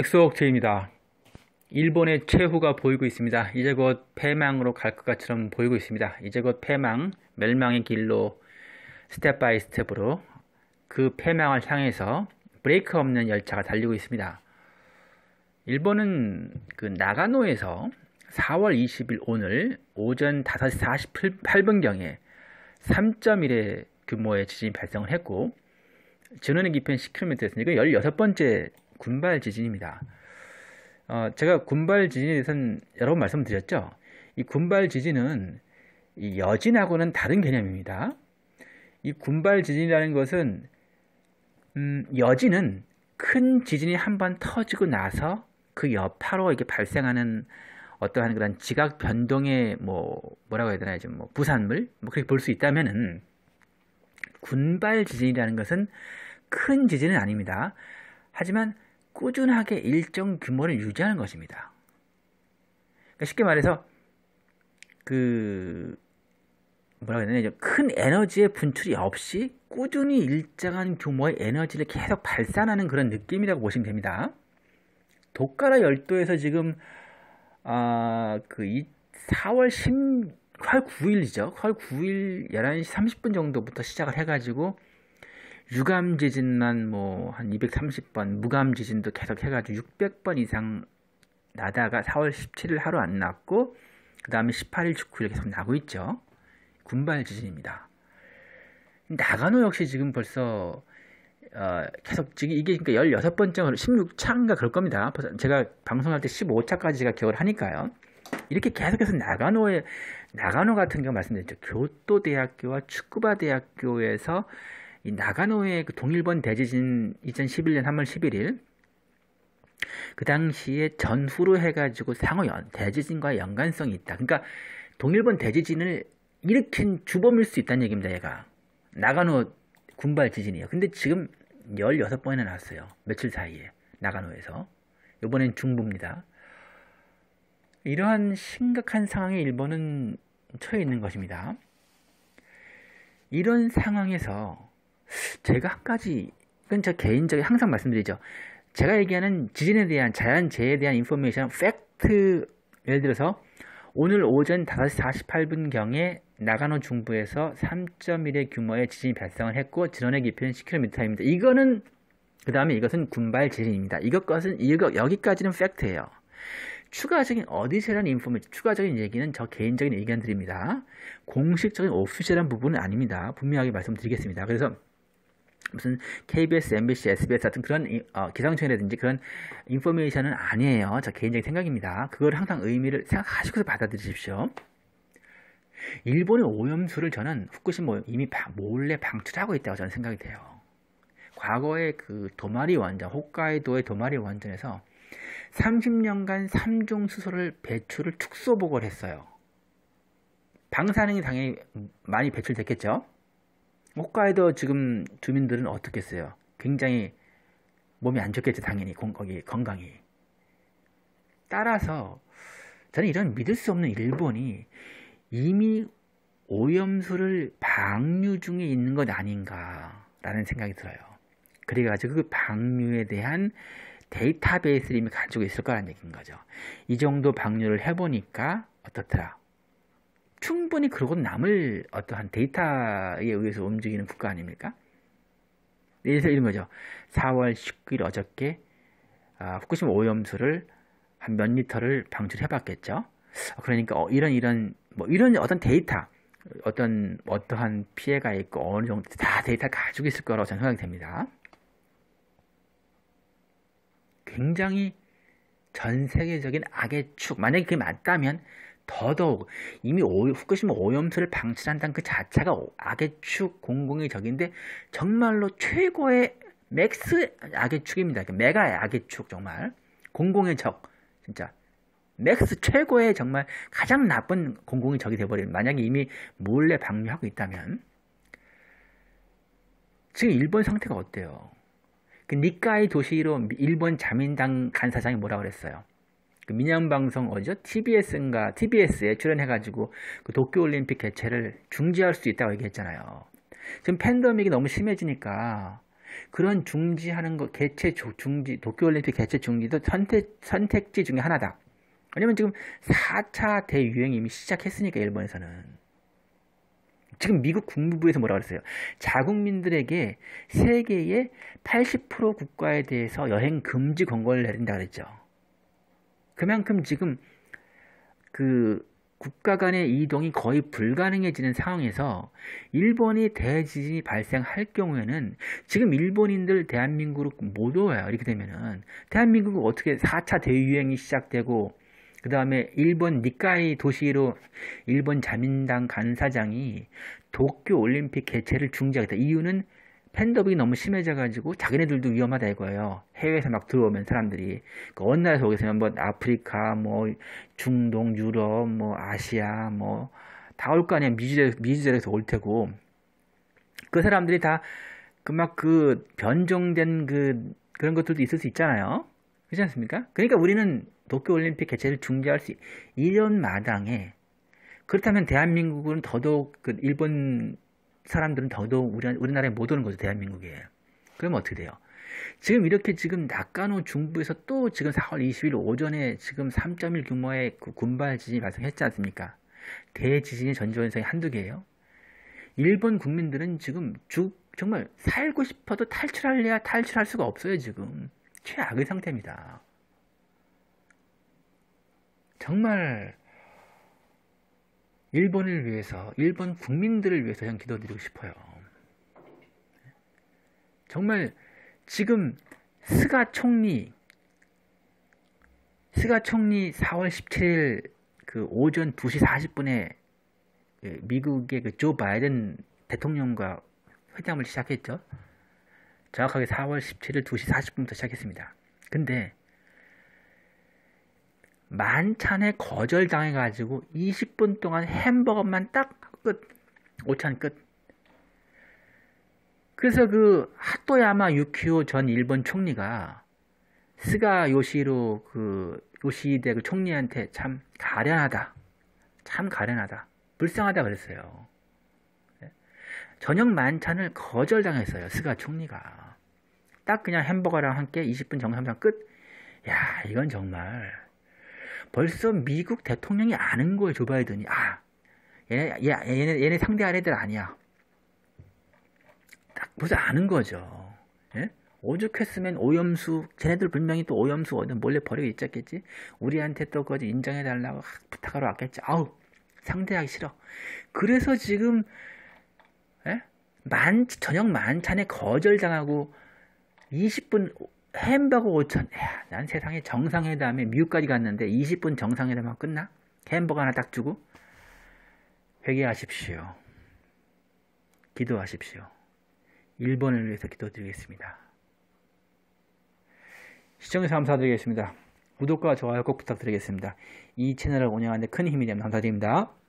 엑소억제입니다 일본의 최후가 보이고 있습니다. 이제 곧폐망으로갈것 같처럼 보이고 있습니다. 이제 곧폐망 멸망의 길로 스텝 바이 스텝으로 그폐망을 향해서 브레이크 없는 열차가 달리고 있습니다. 일본은 그 나가노에서 4월 20일 오늘 오전 5시 48분경에 3.1의 규모의 지진이 발생을 했고 전원의 깊은 10km였으니까 16번째 군발 지진입니다. 어, 제가 군발 지진에 대해서는 여러 번 말씀드렸죠. 이 군발 지진은 이 여진하고는 다른 개념입니다. 이 군발 지진이라는 것은 음, 여진은 큰 지진이 한 번 터지고 나서 그 여파로 이렇게 발생하는 어떠한 그런 지각 변동의 뭐 뭐라고 해야 되나 지금 뭐 부산물 뭐 그렇게 볼 수 있다면은 군발 지진이라는 것은 큰 지진은 아닙니다. 하지만 꾸준하게 일정 규모를 유지하는 것입니다. 그러니까 쉽게 말해서 그 뭐라고 해야 되나 큰 에너지의 분출이 없이 꾸준히 일정한 규모의 에너지를 계속 발산하는 그런 느낌이라고 보시면 됩니다. 독가라 열도에서 지금 아 그 4월 10, 9일이죠. 8, 9일 11시 30분 정도부터 시작을 해가지고 유감 지진만 뭐한 230번, 무감 지진도 계속 해가지고 600번 이상 나다가 4월 17일 하루 안 났고 그 다음에 18일, 19일 계속 나고 있죠. 군발 지진입니다. 나가노 역시 지금 벌써 어, 계속 지금 이게 그러니까 16번째로 16차인가 그럴 겁니다. 제가 방송할 때 15차까지 제가 기억을 하니까요. 이렇게 계속해서 나가노에 나가노 같은 경우 말씀드렸죠. 교토대학교와 축구바 대학교에서 이 나가노의 그 동일본 대지진 2011년 3월 11일 그 당시에 전후로 해가지고 상호 연, 대지진과 연관성이 있다. 그러니까 동일본 대지진을 일으킨 주범일 수 있다는 얘기입니다. 얘가 나가노 군발 지진이에요. 근데 지금 16번이나 났어요. 며칠 사이에 나가노에서 이번엔 중부입니다. 이러한 심각한 상황에 일본은 처해 있는 것입니다. 이런 상황에서 제가 한 가지, 이건 제 개인적인 항상 말씀드리죠. 제가 얘기하는 지진에 대한 자연재해에 대한 인포메이션, 팩트, 예를 들어서 오늘 오전 5시 48분경에 나가노 중부에서 3.1의 규모의 지진이 발생을 했고 진원의 깊이는 10km입니다. 이거는 그 다음에 이것은 군발 지진입니다. 이것은 이거 여기까지는 팩트예요. 추가적인 어디세란 인포메이션, 추가적인 얘기는 저 개인적인 의견들입니다. 공식적인 오피셜한 부분은 아닙니다. 분명하게 말씀드리겠습니다. 그래서 무슨 KBS, MBC, SBS 같은 그런 어, 기상청이라든지 그런 인포메이션은 아니에요. 저 개인적인 생각입니다. 그걸 항상 의미를 생각하시고서 받아들이십시오. 일본의 오염수를 저는 후쿠시마 이미 몰래 방출하고 있다고 저는 생각이 돼요. 과거에 그 도마리 원전, 홋카이도의 도마리 원전에서 30년간 3종 수소를 배출을 축소 보고를 했어요. 방사능이 당연히 많이 배출됐겠죠. 홋카이도 지금 주민들은 어떻겠어요? 굉장히 몸이 안좋겠죠 당연히 건, 거기 건강이. 따라서 저는 이런 믿을 수 없는 일본이 이미 오염수를 방류 중에 있는 것 아닌가라는 생각이 들어요. 그래가지고 그 방류에 대한 데이터베이스를 이미 가지고 있을 거라는 얘기인 거죠. 이 정도 방류를 해보니까 어떻더라. 충분히 그러고 남을 어떠한 데이터에 의해서 움직이는 국가 아닙니까? 예를 들어 이런 거죠. 4월 19일 어저께 아, 후쿠시마 오염수를 한 몇 리터를 방출해 봤겠죠. 그러니까 어, 이런 이런 뭐 이런 어떤 데이터 어떤 어떠한 피해가 있고 어느 정도 다 데이터 가지고 있을 거라고 저는 생각이 됩니다. 굉장히 전 세계적인 악의 축 만약에 그게 맞다면 더더욱 이미 오염, 후쿠시마 오염수를 방출한다는 그 자체가 악의 축 공공의 적인데 정말로 최고의 맥스 악의 축입니다. 그 메가의 악의 축 정말 공공의 적 진짜 맥스 최고의 정말 가장 나쁜 공공의 적이 돼버린 만약에 이미 몰래 방류하고 있다면 지금 일본 상태가 어때요? 그 니카이 도시로 일본 자민당 간사장이 뭐라 고 그랬어요? 그 민영방송 어디죠? TBS인가 TBS에 출연해가지고 그 도쿄올림픽 개최를 중지할 수 있다고 얘기했잖아요. 지금 팬덤믹이 너무 심해지니까 그런 중지하는 거 개최 중지 도쿄올림픽 개최 중지도 선택 선택지 중에 하나다. 왜냐면 지금 4차 대유행이 미 시작했으니까 일본에서는. 지금 미국 국무부에서 뭐라 고 그랬어요? 자국민들에게 세계의 80% 국가에 대해서 여행 금지 권고를 내린다 그랬죠. 그만큼 지금 그 국가 간의 이동이 거의 불가능해지는 상황에서 일본이 대지진이 발생할 경우에는 지금 일본인들 대한민국으로 못 와요. 이렇게 되면은 대한민국 은 어떻게 4차 대유행이 시작되고 그 다음에 일본 니카이 도시로 일본 자민당 간사장이 도쿄 올림픽 개최를 중지하겠다. 이유는 팬더이 너무 심해져가지고 자기네들도 위험하다 이거예요. 해외에서 막 들어오면 사람들이. 그 어느 나라에서 오겠어요? 뭐 아프리카, 뭐 중동, 유럽, 뭐 아시아, 뭐 다 올 거 아니야. 미주대, 미주대에서 올 테고. 그 사람들이 다 그 막 그 변종된 그 그런 것들도 있을 수 있잖아요. 그렇지 않습니까? 그러니까 우리는 도쿄올림픽 개최를 중재할수 이런 마당에 그렇다면 대한민국은 더더욱 그 일본 사람들은 더더욱 우리, 나라에못 오는 거죠. 대한민국에. 그러면 어떻게 돼요? 지금 이렇게 지금 낙관호 중부에서 또 지금 4월 20일 오전에 지금 3.1 규모의 그 군발 지진이 발생했지 않습니까? 대지진의 전조현상이 한두 개예요. 일본 국민들은 지금 죽 정말 살고 싶어도 탈출할래야 탈출할 수가 없어요 지금 최악의 상태입니다. 정말 일본을 위해서, 일본 국민들을 위해서 형 기도드리고 싶어요. 정말 지금 스가 총리, 스가 총리 4월 17일 그 오전 2시 40분에 그 미국의 그 조 바이든 대통령과 회담을 시작했죠. 정확하게 4월 17일 2시 40분부터 시작했습니다. 근데 만찬에 거절당해가지고 20분 동안 햄버거만 딱 끝. 오찬 끝. 그래서 그 하토야마 유키오 전 일본 총리가 스가 요시로 그요시대그 총리한테 참 가련하다. 참 가련하다. 불쌍하다 그랬어요. 예? 저녁 만찬을 거절당했어요. 스가 총리가. 딱 그냥 햄버거랑 함께 20분 정상상 끝. 야, 이건 정말 벌써 미국 대통령이 아는 걸줘 요조 바이든이. 아, 얘네, 얘, 얘네, 얘네 상대할 애들 아니야. 딱 벌써 아는 거죠. 예? 오죽했으면 오염수, 쟤네들 분명히 또 오염수 어디 몰래 버리고 있었겠지? 우리한테 또그지 인정해달라고 부탁하러 왔겠지? 아우, 상대하기 싫어. 그래서 지금, 예? 만, 저녁 만찬에 거절당하고 20분 햄버거 5천. 야, 난 세상에 정상회담에 미국까지 갔는데 20분 정상회담만 끝나? 햄버거 하나 딱 주고? 회개하십시오. 기도하십시오. 일본을 위해서 기도드리겠습니다. 시청해서 주셔 감사드리겠습니다. 구독과 좋아요 꼭 부탁드리겠습니다. 이 채널을 운영하는데 큰 힘이 되면 감사드립니다.